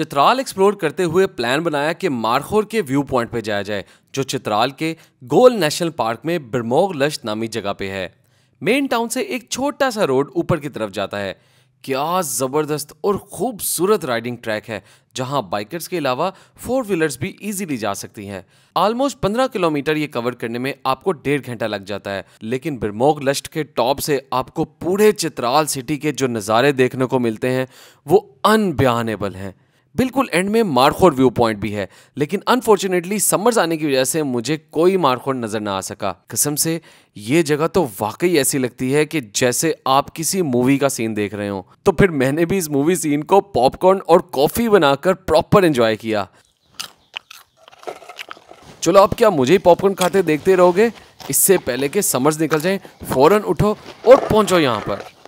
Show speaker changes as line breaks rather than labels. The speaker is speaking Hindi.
चित्राल एक्सप्लोर करते हुए प्लान बनाया कि मारखोर के व्यू पॉइंट पर जाया जाए जो चित्राल के गोल नेशनल पार्क में ब्रमोग लश नामी जगह पे है मेन टाउन से एक छोटा सा रोड ऊपर की तरफ जाता है क्या ज़बरदस्त और खूबसूरत राइडिंग ट्रैक है जहां बाइकर्स के अलावा फोर व्हीलर्स भी इजीली जा सकती हैं ऑलमोस्ट 15 किलोमीटर ये कवर करने में आपको डेढ़ घंटा लग जाता है लेकिन बिरमोग लश्ट के टॉप से आपको पूरे चित्राल सिटी के जो नज़ारे देखने को मिलते हैं वो अनबयानेबल हैं बिल्कुल एंड में मारखोर व्यू पॉइंट भी है लेकिन अनफॉर्चुनेटली समर्स आने की वजह से मुझे कोई मारखोर नज़र ना आ सका कसम से ये जगह तो वाकई ऐसी लगती है कि जैसे आप किसी मूवी का सीन देख रहे हो तो फिर मैंने भी इस मूवी सीन को पॉपकॉर्न और कॉफ़ी बनाकर प्रॉपर एंजॉय किया चलो आप क्या मुझे ही पॉपकॉर्न खाते देखते रहोगे इससे पहले के समर्स निकल जाए फौरन उठो और पहुंचो यहाँ पर